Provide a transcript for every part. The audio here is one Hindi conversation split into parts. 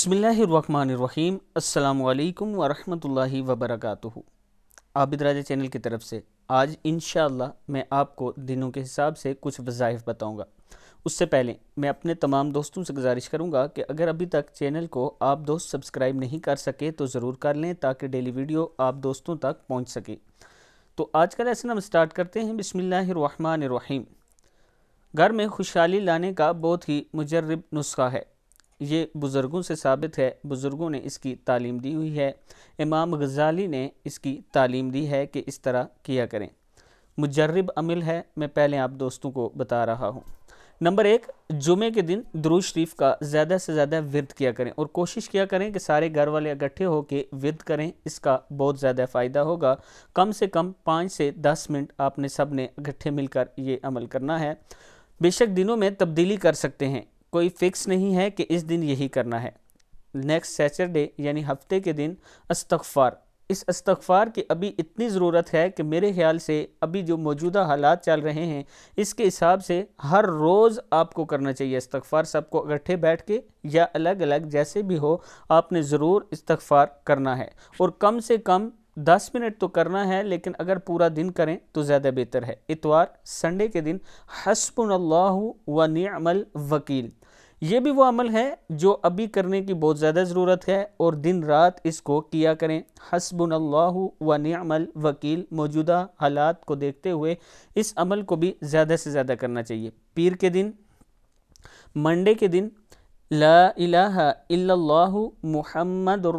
बसमीम् अल्लाम वरहमतुल्लाहि वबरक़ आबिद राजा चैनल की तरफ से आज इन मैं आपको दिनों के हिसाब से कुछ वज़ाइफ बताऊंगा उससे पहले मैं अपने तमाम दोस्तों से गुजारिश करूंगा कि अगर अभी तक चैनल को आप दोस्त सब्सक्राइब नहीं कर सके तो ज़रूर कर लें ताकि डेली वीडियो आप दोस्तों तक पहुँच सके तो आज का लेसन हम स्टार्ट करते हैं बसमीम घर में खुशहाली लाने का बहुत ही मुजरब नुस्खा है ये बुज़ुर्गों से साबित है बुज़ुर्गों ने इसकी तालीम दी हुई है इमाम गज़ाली ने इसकी तालीम दी है कि इस तरह किया करें मुजरब अमल है मैं पहले आप दोस्तों को बता रहा हूँ नंबर एक जुमे के दिन दरूज शरीफ का ज़्यादा से ज़्यादा विरद किया करें और कोशिश किया करें कि सारे घर वाले इकट्ठे होकर विद करें इसका बहुत ज़्यादा फ़ायदा होगा कम से कम पाँच से दस मिनट आपने सब ने इकट्ठे मिलकर ये अमल करना है बेशक दिनों में तब्दीली कर सकते हैं कोई फिक्स नहीं है कि इस दिन यही करना है नेक्स्ट सैटरडे यानी हफ्ते के दिन अस्तगफ़ार इस अस्तगफ़ार की अभी इतनी ज़रूरत है कि मेरे ख्याल से अभी जो मौजूदा हालात चल रहे हैं इसके हिसाब से हर रोज़ आपको करना चाहिए इस्तगफ़ार सबको इकट्ठे बैठ के या अलग अलग जैसे भी हो आपने ज़रूर इस्तगफ़ार करना है और कम से कम दस मिनट तो करना है लेकिन अगर पूरा दिन करें तो ज़्यादा बेहतर है इतवार संडे के दिन हसबन व नमल वकील ये भी वो अमल है जो अभी करने की बहुत ज़्यादा ज़रूरत है और दिन रात इसको किया करें हसबन व नमल वकील मौजूदा हालात को देखते हुए इस अमल को भी ज़्यादा से ज़्यादा करना चाहिए पीर के दिन मंडे के दिन ला इलाहा इल्लल्लाहु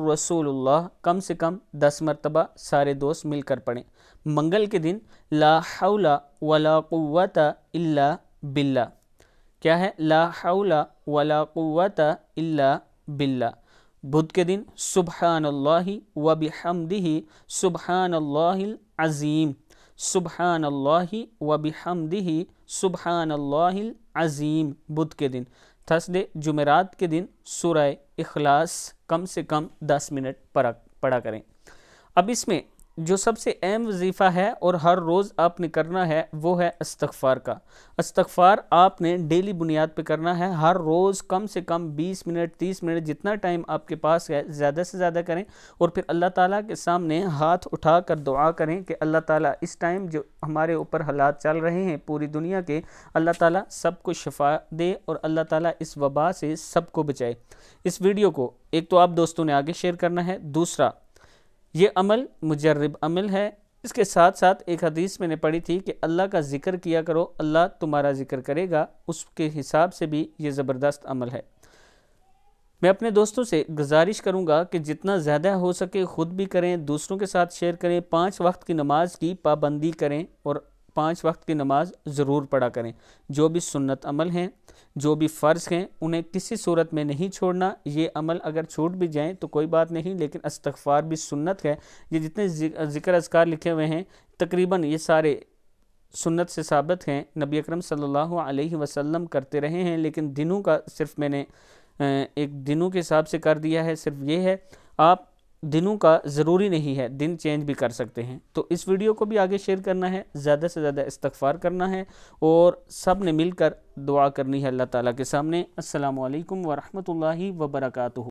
रसूलुल्लाह कम से कम दस मरतबा सारे दोस्त मिलकर पढ़ें मंगल के दिन ला हौला वला इल्ला बिल्ला क्या है ला हौला वला इल्ला बिल्ला बुध के दिन सुबहान अल्लाह व बिहमदिही सुबहान अज़ीम सुबहान व बिहमदिही सुबहान अज़ीम बुध के दिन थर्सडे जुमेरात के दिन सुरह इखलास कम से कम दस मिनट पढ़ा करें अब इसमें जो सबसे अहम वजीफ़ा है और हर रोज़ आपने करना है वो है इस्तफ़ार का इस्तफ़ार आपने डेली बुनियाद पे करना है हर रोज़ कम से कम 20 मिनट 30 मिनट जितना टाइम आपके पास है ज़्यादा से ज़्यादा करें और फिर अल्लाह ताला के सामने हाथ उठा कर दुआ करें कि अल्लाह ताला इस टाइम जो हमारे ऊपर हालात चल रहे हैं पूरी दुनिया के अल्लाह ताला सबको शफा दे और अल्लाह ताला इस वबा से सबको बचाए इस वीडियो को एक तो आप दोस्तों ने आगे शेयर करना है दूसरा ये अमल मुजरब अमल है इसके साथ साथ एक हदीस मैंने पढ़ी थी कि अल्लाह का ज़िक्र किया करो अल्लाह तुम्हारा ज़िक्र करेगा उसके हिसाब से भी ये ज़बरदस्त अमल है मैं अपने दोस्तों से गुजारिश करूंगा कि जितना ज़्यादा हो सके ख़ुद भी करें दूसरों के साथ शेयर करें पाँच वक्त की नमाज की पाबंदी करें और पाँच वक्त की नमाज़ ज़रूर पढ़ा करें जो भी सुन्नत अमल हैं जो भी फ़र्ज़ हैं उन्हें किसी सूरत में नहीं छोड़ना ये अमल अगर छूट भी जाएँ तो कोई बात नहीं लेकिन अस्तगफ़ार भी सुन्नत है ये जितने ज़िक्र असकार लिखे हुए हैं तकरीबन ये सारे सुन्नत से साबित हैं नबी अकरम सल्लल्लाहु अलैहि वसल्लम करते रहे हैं लेकिन दिनों का सिर्फ मैंने एक दिनों के हिसाब से कर दिया है सिर्फ ये है आप दिनों का ज़रूरी नहीं है दिन चेंज भी कर सकते हैं तो इस वीडियो को भी आगे शेयर करना है ज़्यादा से ज़्यादा इस्तफ़ार करना है और सब ने मिलकर दुआ करनी है अल्लाह ताला के सामने असलकम वालेकुम वर्का